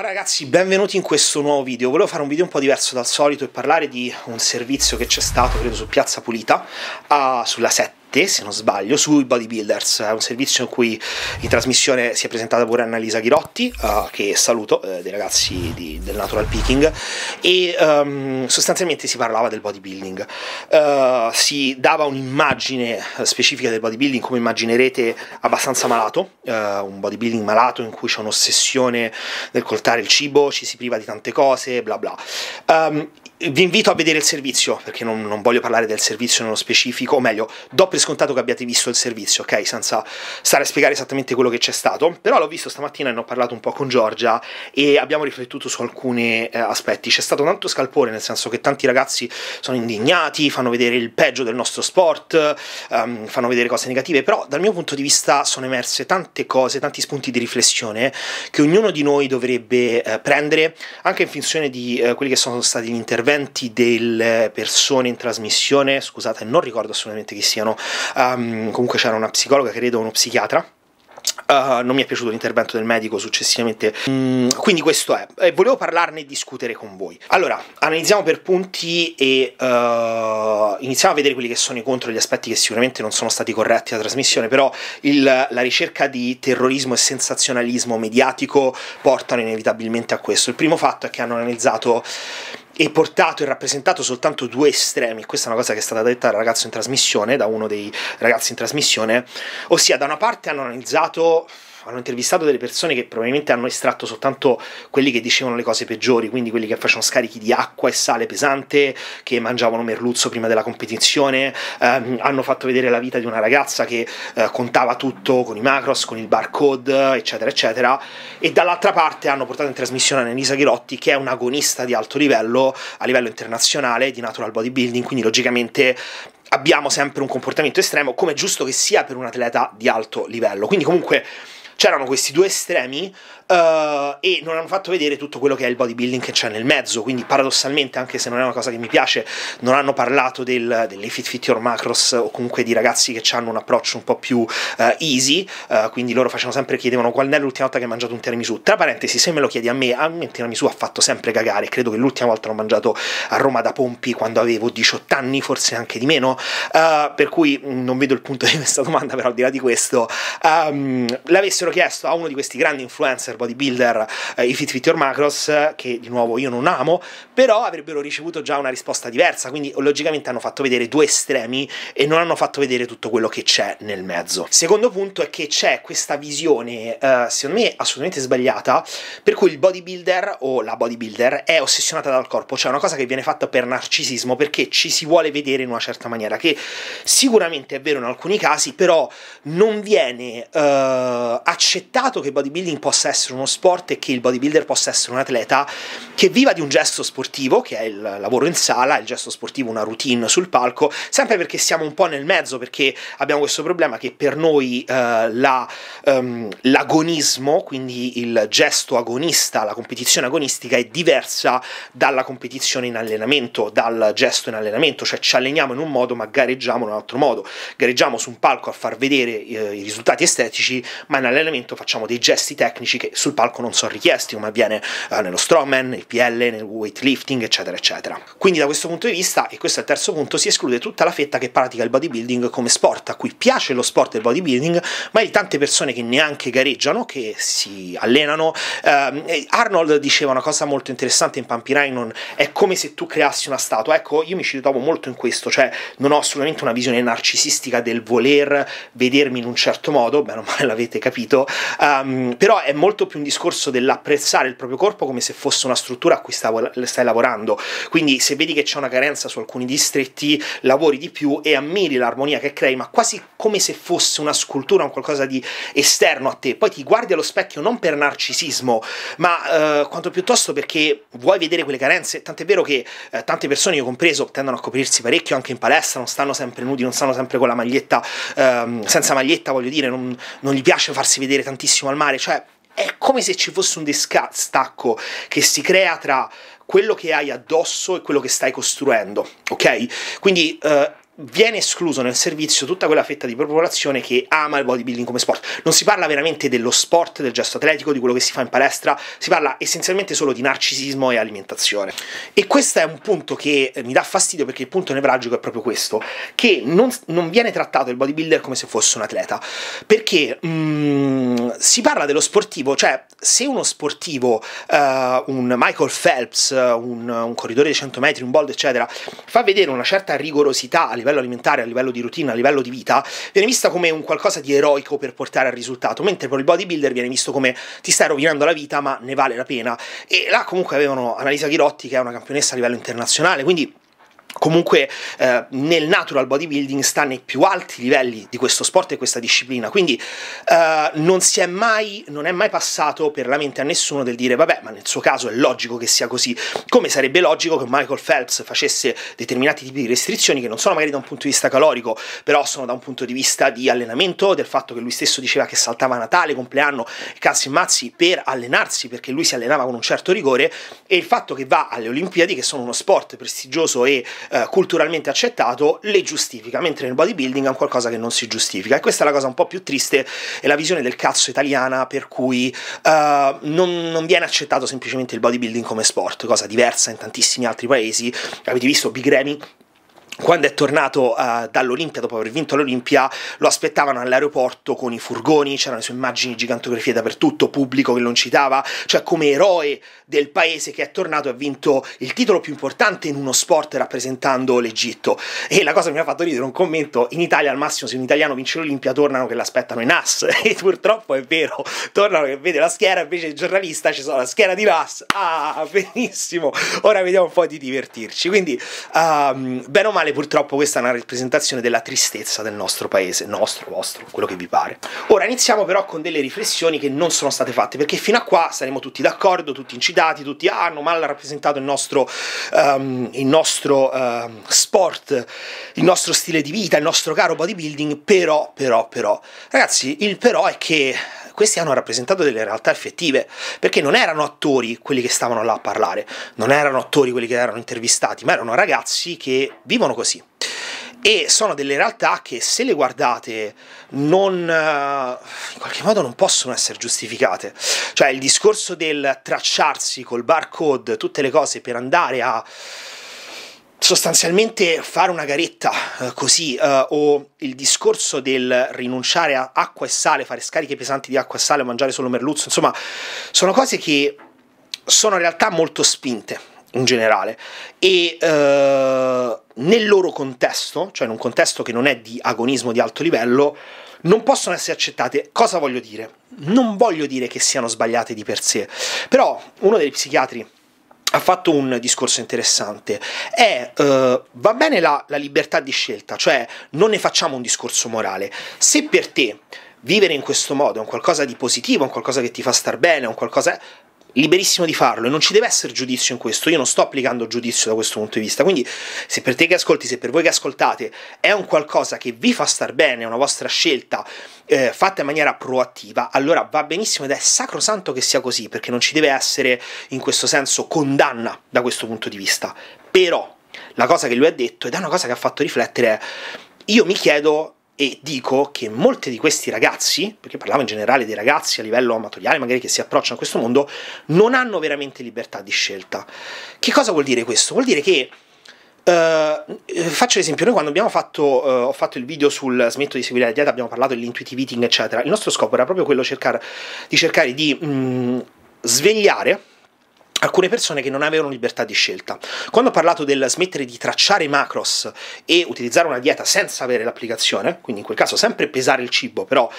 Ragazzi, benvenuti in questo nuovo video. Volevo fare un video un po' diverso dal solito e parlare di un servizio che c'è stato, credo, su Piazza Pulita, uh, sulla 7 7, se non sbaglio, sui bodybuilders, un servizio in cui in trasmissione si è presentata pure Annalisa Ghirotti, uh, che saluto, uh, dei ragazzi di, del Natural Picking, e um, sostanzialmente si parlava del bodybuilding, uh, si dava un'immagine specifica del bodybuilding, come immaginerete abbastanza malato, un bodybuilding malato in cui c'è un'ossessione nel coltare il cibo, ci si priva di tante cose, bla bla. Um, vi invito a vedere il servizio, perché non, non, voglio parlare del servizio nello specifico, o meglio, do per scontato che abbiate visto il servizio, ok? Senza stare a spiegare esattamente quello che c'è stato, però l'ho visto stamattina e ne ho parlato un po' con Giorgia e abbiamo riflettuto su alcuni eh, aspetti. C'è stato tanto scalpore, nel senso che tanti ragazzi sono indignati, fanno vedere il peggio del nostro sport, um, fanno vedere cose negative, però dal mio punto di vista sono emerse tante cose, tanti spunti di riflessione che ognuno di noi dovrebbe eh, prendere, anche in funzione di eh, quelli che sono stati gli interventi interventi delle persone in trasmissione, scusate, non ricordo assolutamente chi siano, um, comunque c'era una psicologa, credo, uno psichiatra. Uh, non mi è piaciuto l'intervento del medico successivamente. Mm, quindi questo è. Eh, volevo parlarne e discutere con voi. Allora, analizziamo per punti e uh, iniziamo a vedere quelli che sono i contro, gli aspetti che sicuramente non sono stati corretti alla trasmissione, però il, la ricerca di terrorismo e sensazionalismo mediatico portano inevitabilmente a questo. Il primo fatto è che hanno analizzato e portato e rappresentato soltanto due estremi. Questa è una cosa che è stata detta dal ragazzo in trasmissione, da uno dei ragazzi in trasmissione, ossia da una parte hanno analizzato hanno intervistato delle persone che probabilmente hanno estratto soltanto quelli che dicevano le cose peggiori, quindi quelli che facevano scarichi di acqua e sale pesante, che mangiavano merluzzo prima della competizione, ehm, hanno fatto vedere la vita di una ragazza che eh, contava tutto con i macros, con il barcode, eccetera, eccetera, e dall'altra parte hanno portato in trasmissione Annalisa Ghirotti, che è un agonista di alto livello, a livello internazionale, di natural bodybuilding, quindi logicamente abbiamo sempre un comportamento estremo, come è giusto che sia per un atleta di alto livello. Quindi comunque c'erano questi due estremi uh, e non hanno fatto vedere tutto quello che è il bodybuilding che c'è nel mezzo, quindi paradossalmente anche se non è una cosa che mi piace non hanno parlato del, dell'Efit Fit Your Macros o comunque di ragazzi che hanno un approccio un po' più uh, easy, uh, quindi loro facevano sempre chiedevano qual è l'ultima volta che hai mangiato un tiramisù, tra parentesi se me lo chiedi a me, a me il tiramisù ha fatto sempre cagare, credo che l'ultima volta l'ho mangiato a Roma da Pompi quando avevo 18 anni, forse anche di meno, per cui mm, non vedo il punto di questa domanda, però al di là di questo, um, l'avessero avessero chiesto a uno di questi grandi influencer bodybuilder eh, i Fit Fit Your Macros, che di nuovo io non amo, però avrebbero ricevuto già una risposta diversa, quindi logicamente hanno fatto vedere due estremi e non hanno fatto vedere tutto quello che c'è nel mezzo. Secondo punto è che c'è questa visione, eh, secondo me assolutamente sbagliata, per cui il bodybuilder o la bodybuilder è ossessionata dal corpo, cioè una cosa che viene fatta per narcisismo, perché ci si vuole vedere in una certa maniera, che sicuramente è vero in alcuni casi, però non viene eh, accettata accettato che il bodybuilding possa essere uno sport e che il bodybuilder possa essere un atleta che viva di un gesto sportivo, che è il lavoro in sala, il gesto sportivo, una routine sul palco, sempre perché siamo un po' nel mezzo, perché abbiamo questo problema che per noi eh, ehm, l'agonismo, la, um, quindi il gesto agonista, la competizione agonistica è diversa dalla competizione in allenamento, dal gesto in allenamento, cioè ci alleniamo in un modo ma gareggiamo in un altro modo, gareggiamo su un palco a far vedere eh, i risultati estetici, ma in allenamento l'elemento facciamo dei gesti tecnici che sul palco non sono richiesti, come avviene eh, nello strongman, nel PL, nel weightlifting, eccetera, eccetera. Quindi da questo punto di vista, e questo è il terzo punto, si esclude tutta la fetta che pratica il bodybuilding come sport, a cui piace lo sport del bodybuilding, ma di tante persone che neanche gareggiano, che si allenano. Eh, Arnold diceva una cosa molto interessante in Pampi Rhinon, è come se tu creassi una statua. Ecco, io mi ci ritrovo molto in questo, cioè non ho assolutamente una visione narcisistica del voler vedermi in un certo modo, bene o male l'avete capito, sentito, um, ehm, però è molto più un discorso dell'apprezzare il proprio corpo come se fosse una struttura a cui stavo, stai lavorando. Quindi se vedi che c'è una carenza su alcuni distretti, lavori di più e ammiri l'armonia che crei, ma quasi come se fosse una scultura, un qualcosa di esterno a te. Poi ti guardi allo specchio non per narcisismo, ma eh, quanto piuttosto perché vuoi vedere quelle carenze. Tant'è vero che eh, tante persone, io compreso, tendono a coprirsi parecchio anche in palestra, non stanno sempre nudi, non stanno sempre con la maglietta, ehm, senza maglietta, voglio dire, non, non gli piace farsi vedere tantissimo al mare, cioè è come se ci fosse un distacco che si crea tra quello che hai addosso e quello che stai costruendo, ok? Quindi eh, viene escluso nel servizio tutta quella fetta di popolazione che ama il bodybuilding come sport. Non si parla veramente dello sport, del gesto atletico, di quello che si fa in palestra, si parla essenzialmente solo di narcisismo e alimentazione. E questo è un punto che eh, mi dà fastidio perché il punto nevralgico è proprio questo, che non, non viene trattato il bodybuilder come se fosse un atleta, perché mm, si parla dello sportivo, cioè se uno sportivo, uh, un Michael Phelps, un, un corridore di 100 metri, un bold, eccetera, fa vedere una certa rigorosità a livello livello alimentare, a livello di routine, a livello di vita, viene vista come un qualcosa di eroico per portare al risultato, mentre per il bodybuilder viene visto come ti stai rovinando la vita ma ne vale la pena. E là comunque avevano Annalisa Ghirotti che è una campionessa a livello internazionale, quindi comunque eh, nel natural bodybuilding sta nei più alti livelli di questo sport e questa disciplina, quindi eh, non, si è mai, non è mai passato per la mente a nessuno del dire vabbè ma nel suo caso è logico che sia così, come sarebbe logico che Michael Phelps facesse determinati tipi di restrizioni che non sono magari da un punto di vista calorico, però sono da un punto di vista di allenamento, del fatto che lui stesso diceva che saltava Natale, compleanno, cazzi e mazzi per allenarsi perché lui si allenava con un certo rigore e il fatto che va alle Olimpiadi che sono uno sport prestigioso e eh, culturalmente accettato le giustifica, mentre nel bodybuilding è un qualcosa che non si giustifica. E questa è la cosa un po' più triste, è la visione del cazzo italiana per cui eh, non, non, viene accettato semplicemente il bodybuilding come sport, cosa diversa in tantissimi altri paesi. Avete visto Big Remy quando è tornato uh, dall'Olimpia, dopo aver vinto l'Olimpia, lo aspettavano all'aeroporto con i furgoni, c'erano le sue immagini, gigantografie dappertutto, pubblico che lo incitava, cioè come eroe del paese che è tornato e ha vinto il titolo più importante in uno sport rappresentando l'Egitto. E la cosa che mi ha fatto ridere un commento, in Italia al massimo se un italiano vince l'Olimpia tornano che l'aspettano i NAS, e purtroppo è vero, tornano che vede la schiera, invece il giornalista ci sono la schiera di NAS, ah benissimo, ora vediamo un po' di divertirci, quindi uh, bene o male male purtroppo questa è una rappresentazione della tristezza del nostro paese, nostro, vostro, quello che vi pare. Ora iniziamo però con delle riflessioni che non sono state fatte, perché fino a qua saremo tutti d'accordo, tutti incitati, tutti ah, hanno mal rappresentato il nostro, um, il nostro um, sport, il nostro stile di vita, il nostro caro bodybuilding, però, però, però. Ragazzi, il però è che questi hanno rappresentato delle realtà effettive, perché non erano attori quelli che stavano là a parlare, non erano attori quelli che erano intervistati, ma erano ragazzi che vivono così. E sono delle realtà che se le guardate non, eh, in qualche modo non possono essere giustificate. Cioè il discorso del tracciarsi col barcode tutte le cose per andare a sostanzialmente fare una garetta eh, così eh, o il discorso del rinunciare a acqua e sale, fare scariche pesanti di acqua e sale, mangiare solo merluzzo, insomma, sono cose che sono in realtà molto spinte in generale e eh, nel loro contesto, cioè in un contesto che non è di agonismo di alto livello, non possono essere accettate. Cosa voglio dire? Non voglio dire che siano sbagliate di per sé, però uno dei psichiatri ha fatto un discorso interessante. È, uh, va bene la, la libertà di scelta, cioè non ne facciamo un discorso morale. Se per te vivere in questo modo è un qualcosa di positivo, un qualcosa che ti fa star bene, un qualcosa liberissimo di farlo e non ci deve essere giudizio in questo, io non sto applicando giudizio da questo punto di vista, quindi se per te che ascolti, se per voi che ascoltate è un qualcosa che vi fa star bene, è una vostra scelta eh, fatta in maniera proattiva, allora va benissimo ed è sacrosanto che sia così, perché non ci deve essere in questo senso condanna da questo punto di vista, però la cosa che lui ha detto ed è una cosa che ha fatto riflettere, è, io mi chiedo e dico che molti di questi ragazzi, perché parlavo in generale dei ragazzi a livello amatoriale, magari che si approcciano a questo mondo, non hanno veramente libertà di scelta. Che cosa vuol dire questo? Vuol dire che Uh, faccio l'esempio, noi quando abbiamo fatto, uh, ho fatto il video sul smetto di seguire la dieta, abbiamo parlato dell'intuitive eating, eccetera. Il nostro scopo era proprio quello cercare, di cercare di mh, mm, svegliare alcune persone che non avevano libertà di scelta. Quando ho parlato del smettere di tracciare i macros e utilizzare una dieta senza avere l'applicazione, quindi in quel caso sempre pesare il cibo, però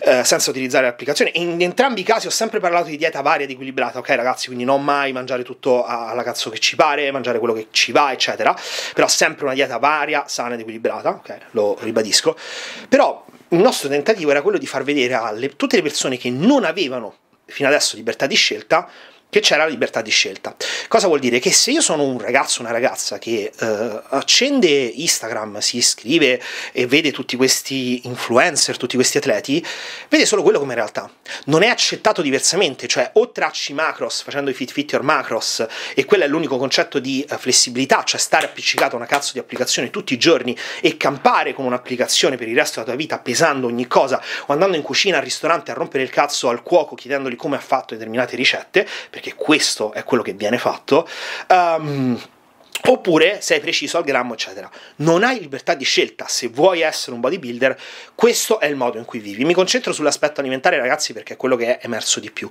eh, senza utilizzare l'applicazione, in entrambi i casi ho sempre parlato di dieta varia ed equilibrata, ok ragazzi, quindi non mai mangiare tutto alla cazzo che ci pare, mangiare quello che ci va, eccetera, però sempre una dieta varia, sana ed equilibrata, ok, lo ribadisco, però il nostro tentativo era quello di far vedere a tutte le persone che non avevano fino adesso libertà di scelta, che c'è la libertà di scelta. Cosa vuol dire? Che se io sono un ragazzo, una ragazza che eh, accende Instagram, si iscrive e vede tutti questi influencer, tutti questi atleti, vede solo quello come realtà. Non è accettato diversamente, cioè o tracci macros facendo i fit fit or macros e quello è l'unico concetto di eh, flessibilità, cioè stare appiccicato a una cazzo di applicazione tutti i giorni e campare con un'applicazione per il resto della tua vita pesando ogni cosa o andando in cucina al ristorante a rompere il cazzo al cuoco chiedendogli come ha fatto determinate ricette, perché perché questo è quello che viene fatto. Um, oppure sei preciso al grammo, eccetera. Non hai libertà di scelta, se vuoi essere un bodybuilder, questo è il modo in cui vivi. Mi concentro sull'aspetto alimentare, ragazzi, perché è quello che è emerso di più.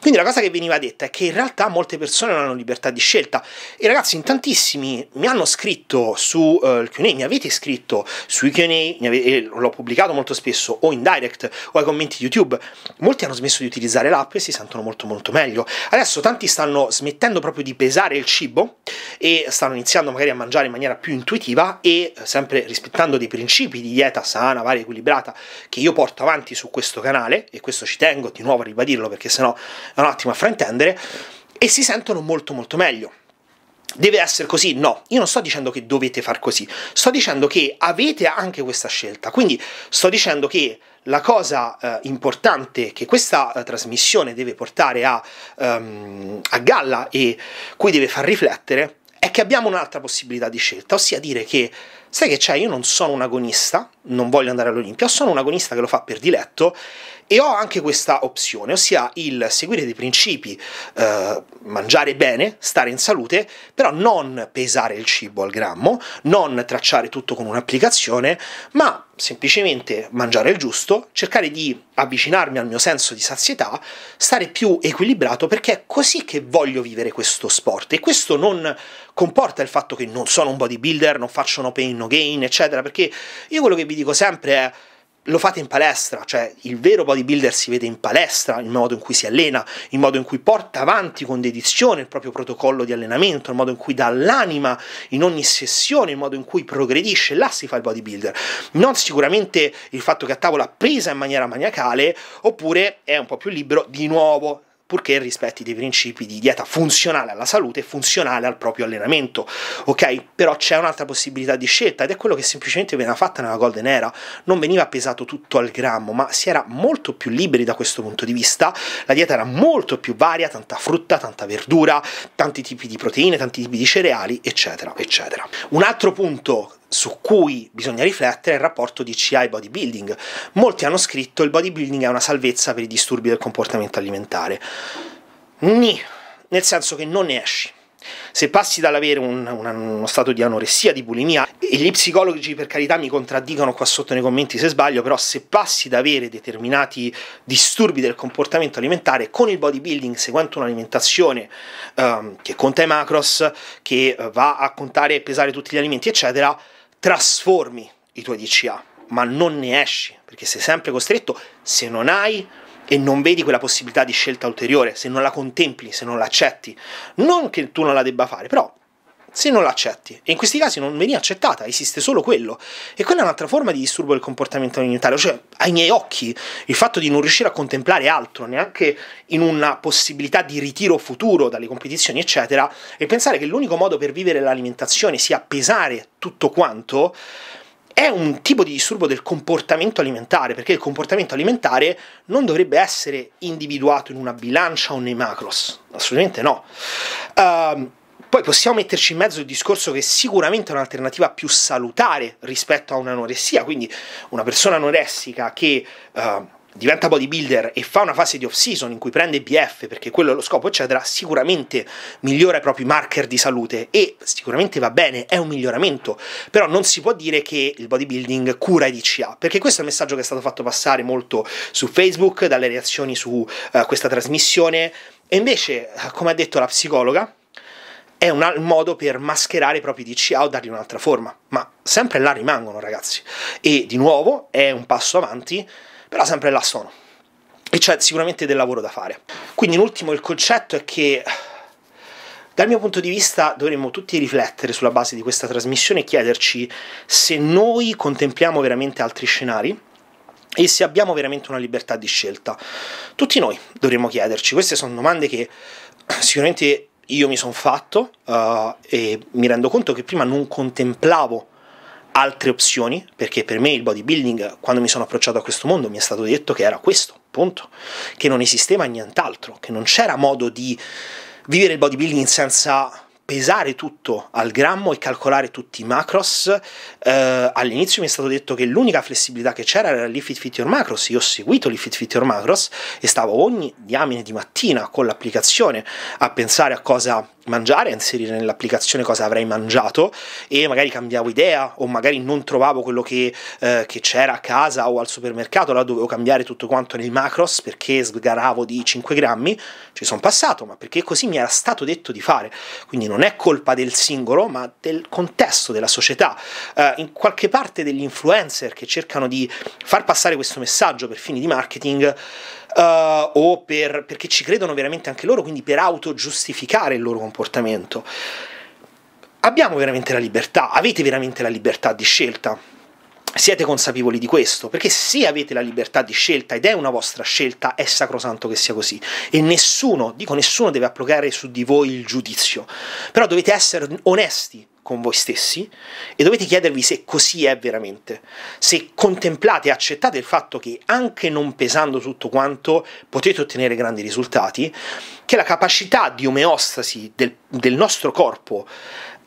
Quindi la cosa che veniva detta è che in realtà molte persone non hanno libertà di scelta e ragazzi, in tantissimi mi hanno scritto sul uh, Q&A, mi avete scritto sui Q&A, ave- l'ho pubblicato molto spesso o in direct o ai commenti YouTube. Molti hanno smesso di utilizzare l'app e si sentono molto molto meglio. Adesso tanti stanno smettendo proprio di pesare il cibo e stanno iniziando magari a mangiare in maniera più intuitiva e eh, sempre rispettando dei principi di dieta sana, varia, equilibrata che io porto avanti su questo canale e questo ci tengo di nuovo a ribadirlo perché sennò è un attimo a fraintendere e si sentono molto molto meglio. Deve essere così? No, io non sto dicendo che dovete far così, sto dicendo che avete anche questa scelta, quindi sto dicendo che la cosa eh, importante che questa eh, trasmissione deve portare a, um, a galla e cui deve far riflettere è che abbiamo un'altra possibilità di scelta, ossia dire che sai che c'è, io non sono un agonista, non voglio andare all'Olimpia, sono un agonista che lo fa per diletto e ho anche questa opzione, ossia il seguire dei principi, eh, mangiare bene, stare in salute, però non pesare il cibo al grammo, non tracciare tutto con un'applicazione, ma semplicemente mangiare il giusto, cercare di avvicinarmi al mio senso di sazietà, stare più equilibrato perché è così che voglio vivere questo sport e questo non comporta il fatto che non sono un bodybuilder, non faccio un open gain, no gain, eccetera, perché io quello che vi dico sempre è lo fate in palestra, cioè il vero bodybuilder si vede in palestra, il modo in cui si allena, il modo in cui porta avanti con dedizione il proprio protocollo di allenamento, il modo in cui dà l'anima in ogni sessione, il modo in cui progredisce, là si fa il bodybuilder. Non sicuramente il fatto che a tavola presa in maniera maniacale, oppure è un po' più libero, di nuovo purché rispetti dei principi di dieta funzionale alla salute e funzionale al proprio allenamento, ok? Però c'è un'altra possibilità di scelta ed è quello che semplicemente veniva fatta nella Golden Era, non veniva pesato tutto al grammo, ma si era molto più liberi da questo punto di vista, la dieta era molto più varia, tanta frutta, tanta verdura, tanti tipi di proteine, tanti tipi di cereali, eccetera, eccetera. Un altro punto su cui bisogna riflettere è il rapporto di DCI-bodybuilding. Molti hanno scritto il bodybuilding è una salvezza per i disturbi del comportamento alimentare. Ni, nel senso che non ne esci. Se passi dall'avere un, un, uno stato di anoressia, di bulimia, e gli psicologi per carità mi contraddicono qua sotto nei commenti se sbaglio, però se passi da avere determinati disturbi del comportamento alimentare con il bodybuilding, seguendo un'alimentazione um, che conta i macros, che eh, va a contare e pesare tutti gli alimenti, eccetera, trasformi i tuoi DCA, ma non ne esci, perché sei sempre costretto se non hai e non vedi quella possibilità di scelta ulteriore, se non la contempli, se non l'accetti. Non che tu non la debba fare, però se non l'accetti. E in questi casi non veni accettata, esiste solo quello. E quella è un'altra forma di disturbo del comportamento alimentare, cioè ai miei occhi il fatto di non riuscire a contemplare altro, neanche in una possibilità di ritiro futuro dalle competizioni, eccetera, e pensare che l'unico modo per vivere l'alimentazione sia pesare tutto quanto è un tipo di disturbo del comportamento alimentare, perché il comportamento alimentare non dovrebbe essere individuato in una bilancia o nei macros, assolutamente no. Uh, poi possiamo metterci in mezzo il discorso che sicuramente è un'alternativa più salutare rispetto a un'anoressia, quindi una persona anoressica che uh, diventa bodybuilder e fa una fase di off-season in cui prende BF perché quello è lo scopo, eccetera, sicuramente migliora i propri marker di salute e sicuramente va bene, è un miglioramento, però non si può dire che il bodybuilding cura i DCA, perché questo è il messaggio che è stato fatto passare molto su Facebook, dalle reazioni su uh, questa trasmissione, e invece, eh, come ha detto la psicologa, è un modo per mascherare i propri DCA o dargli un'altra forma, ma sempre là rimangono ragazzi. E di nuovo è un passo avanti, però sempre là sono. E c'è sicuramente del lavoro da fare. Quindi in ultimo il concetto è che dal mio punto di vista dovremmo tutti riflettere sulla base di questa trasmissione e chiederci se noi contempliamo veramente altri scenari e se abbiamo veramente una libertà di scelta. Tutti noi dovremmo chiederci, queste sono domande che sicuramente io mi sono fatto uh, e mi rendo conto che prima non contemplavo altre opzioni, perché per me il bodybuilding, quando mi sono approcciato a questo mondo, mi è stato detto che era questo, punto, che non esisteva nient'altro, che non c'era modo di vivere il bodybuilding senza pesare tutto al grammo e calcolare tutti i macros. Eh, all'inizio mi è stato detto che l'unica flessibilità che c'era era l'Ifit Fit Your Macros. Io ho seguito l'Ifit Fit Your Macros e stavo ogni diamine di mattina con l'applicazione a pensare a cosa mangiare, inserire nell'applicazione cosa avrei mangiato e magari cambiavo idea o magari non trovavo quello che, eh, che c'era a casa o al supermercato, allora dovevo cambiare tutto quanto nei macros perché sgaravo di 5 grammi, ci sono passato, ma perché così mi era stato detto di fare. Quindi non è colpa del singolo, ma del contesto, della società, eh, in qualche parte degli influencer che cercano di far passare questo messaggio per fini di marketing. Uh, o per, perché ci credono veramente anche loro, quindi per autogiustificare il loro comportamento comportamento. Abbiamo veramente la libertà, avete veramente la libertà di scelta. Siete consapevoli di questo? Perché se avete la libertà di scelta ed è una vostra scelta, è sacrosanto che sia così. E nessuno, dico nessuno, deve applicare su di voi il giudizio. Però dovete essere onesti con voi stessi e dovete chiedervi se così è veramente, se contemplate e accettate il fatto che anche non pesando tutto quanto potete ottenere grandi risultati, che la capacità di omeostasi del, del nostro corpo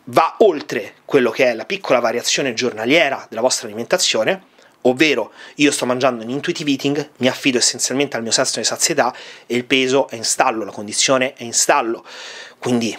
va oltre quello che è la piccola variazione giornaliera della vostra alimentazione, ovvero io sto mangiando in intuitive eating, mi affido essenzialmente al mio senso di sazietà e il peso è in stallo, la condizione è in stallo. Quindi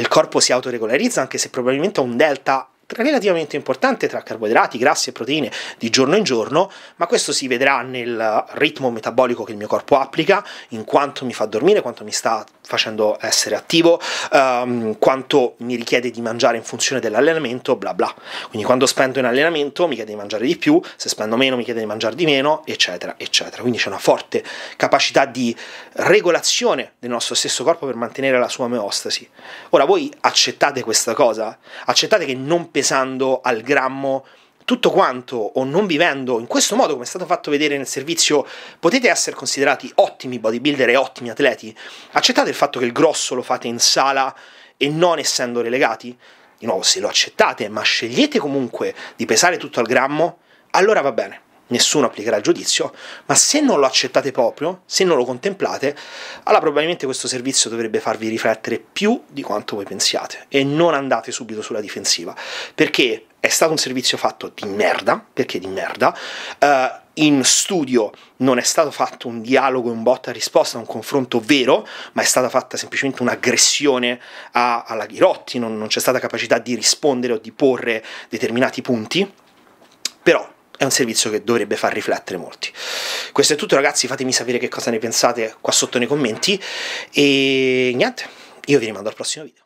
il corpo si autoregolarizza anche se probabilmente ha un delta relativamente importante tra carboidrati, grassi e proteine di giorno in giorno, ma questo si vedrà nel ritmo metabolico che il mio corpo applica, in quanto mi fa dormire, quanto mi sta facendo essere attivo, um, quanto mi richiede di mangiare in funzione dell'allenamento, bla bla. Quindi quando spendo in allenamento mi chiede di mangiare di più, se spendo meno mi chiede di mangiare di meno, eccetera, eccetera. Quindi c'è una forte capacità di regolazione del nostro stesso corpo per mantenere la sua omeostasi. Ora voi accettate questa cosa? Accettate che non pesate pesando al grammo tutto quanto o non vivendo in questo modo come è stato fatto vedere nel servizio potete essere considerati ottimi bodybuilder e ottimi atleti accettate il fatto che il grosso lo fate in sala e non essendo relegati di nuovo se lo accettate ma scegliete comunque di pesare tutto al grammo allora va bene nessuno applicherà il giudizio, ma se non lo accettate proprio, se non lo contemplate, allora probabilmente questo servizio dovrebbe farvi riflettere più di quanto voi pensiate e non andate subito sulla difensiva, perché è stato un servizio fatto di merda, perché di merda, uh, in studio non è stato fatto un dialogo, un botta risposta, un confronto vero, ma è stata fatta semplicemente un'aggressione a, alla Ghirotti, non, non c'è stata capacità di rispondere o di porre determinati punti, però è un servizio che dovrebbe far riflettere molti. Questo è tutto ragazzi, fatemi sapere che cosa ne pensate qua sotto nei commenti e niente, io vi rimando al prossimo video.